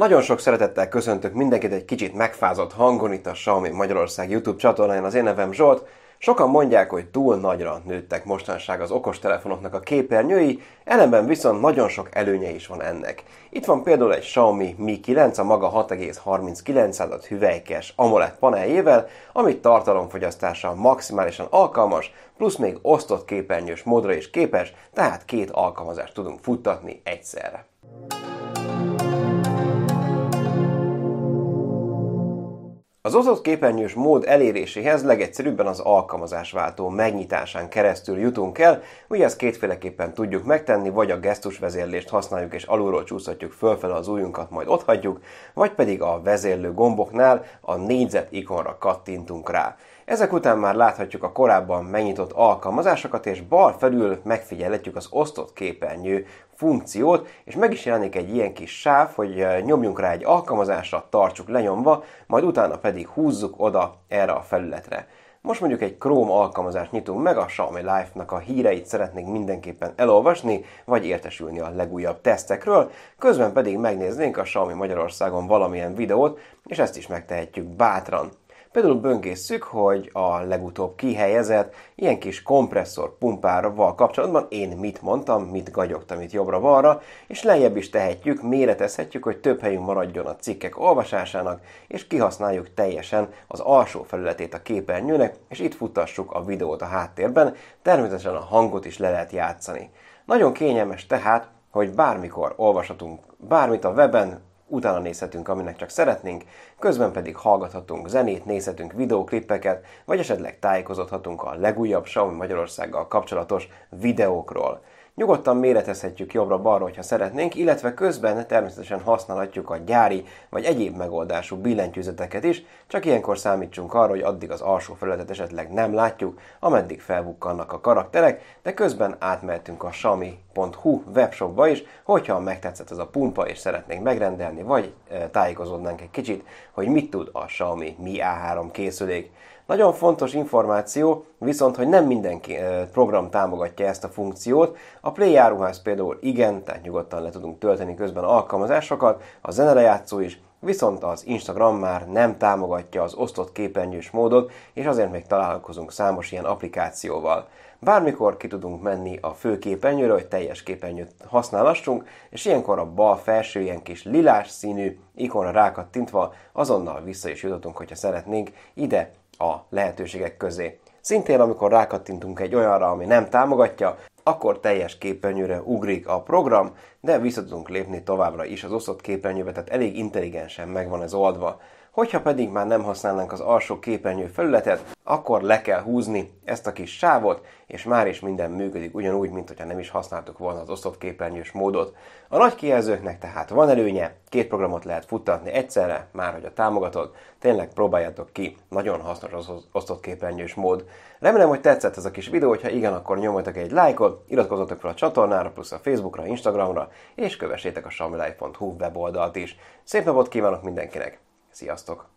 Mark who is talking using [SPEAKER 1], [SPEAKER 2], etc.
[SPEAKER 1] Nagyon sok szeretettel köszöntök mindenkit egy kicsit megfázott hangon itt a Xiaomi Magyarország YouTube csatornáján. Az én nevem Zsolt. Sokan mondják, hogy túl nagyra nőttek mostanság az okostelefonoknak a képernyői, ellenben viszont nagyon sok előnye is van ennek. Itt van például egy Xiaomi Mi 9 a maga 6,39 hüvelykes AMOLED paneljével, amit tartalomfogyasztása maximálisan alkalmas, plusz még osztott képernyős módra is képes, tehát két alkalmazást tudunk futtatni egyszerre. Az osztott képernyős mód eléréséhez legegyszerűbben az váltó megnyitásán keresztül jutunk el, ugye ezt kétféleképpen tudjuk megtenni, vagy a vezérlést használjuk és alulról csúszhatjuk fölfele az ujjunkat, majd ott hagyjuk, vagy pedig a vezérlő gomboknál a négyzet ikonra kattintunk rá. Ezek után már láthatjuk a korábban megnyitott alkalmazásokat, és bal felül megfigyelhetjük az osztott képernyő funkciót, és meg is jelenik egy ilyen kis sáv, hogy nyomjunk rá egy alkalmazásra, tartsuk lenyomva, majd utána pedig húzzuk oda erre a felületre. Most mondjuk egy Chrome alkalmazást nyitunk meg, a Xiaomi Life-nak a híreit szeretnénk mindenképpen elolvasni, vagy értesülni a legújabb tesztekről, közben pedig megnéznénk a Xiaomi Magyarországon valamilyen videót, és ezt is megtehetjük bátran. Például böngészük, hogy a legutóbb kihelyezett ilyen kis kompresszor pumpárval kapcsolatban én mit mondtam, mit gagyogtam itt jobbra-balra, és lejjebb is tehetjük, méretezhetjük, hogy több helyünk maradjon a cikkek olvasásának, és kihasználjuk teljesen az alsó felületét a képernyőnek, és itt futtassuk a videót a háttérben, természetesen a hangot is le lehet játszani. Nagyon kényelmes tehát, hogy bármikor olvashatunk bármit a weben, utána nézhetünk, aminek csak szeretnénk, közben pedig hallgathatunk zenét, nézhetünk videóklippeket, vagy esetleg tájékozódhatunk a legújabb Xiaomi Magyarországgal kapcsolatos videókról. Nyugodtan méretezhetjük jobbra-balra, hogyha szeretnénk, illetve közben természetesen használhatjuk a gyári vagy egyéb megoldású billentyűzeteket is, csak ilyenkor számítsunk arra, hogy addig az alsó felületet esetleg nem látjuk, ameddig felbukkannak a karakterek, de közben átmehetünk a sami.hu webshopba is, hogyha megtetszett ez a pumpa és szeretnénk megrendelni, vagy eh, tájékozódnánk egy kicsit, hogy mit tud a Xiaomi Mi A3 készülék. Nagyon fontos információ, viszont, hogy nem mindenki program támogatja ezt a funkciót. A Play áruház például igen, tehát nyugodtan le tudunk tölteni közben alkalmazásokat, a zenelejátszó is, viszont az Instagram már nem támogatja az osztott képernyős módot, és azért még találkozunk számos ilyen applikációval. Bármikor ki tudunk menni a fő képernyőre, hogy teljes képernyőt használassunk, és ilyenkor a bal felső ilyen kis lilás színű ikonra rákattintva azonnal vissza is jutottunk, hogyha szeretnénk ide a lehetőségek közé. Szintén, amikor rákattintunk egy olyanra, ami nem támogatja, akkor teljes képernyőre ugrik a program, de vissza tudunk lépni továbbra is az osztott képernyőbe, tehát elég intelligensen megvan ez oldva. Hogyha pedig már nem használnánk az alsó képernyő felületet, akkor le kell húzni ezt a kis sávot, és már is minden működik ugyanúgy, mint hogyha nem is használtuk volna az osztott képernyős módot. A nagy kijelzőknek tehát van előnye, két programot lehet futtatni egyszerre, már hogy a támogatod, tényleg próbáljátok ki, nagyon hasznos az osztott képernyős mód. Remélem, hogy tetszett ez a kis videó, ha igen, akkor nyomjatok egy lájkot, iratkozzatok fel a csatornára, plusz a Facebookra, Instagramra, és kövessétek a samilai.hu weboldalt is. Szép napot kívánok mindenkinek! Sziasztok!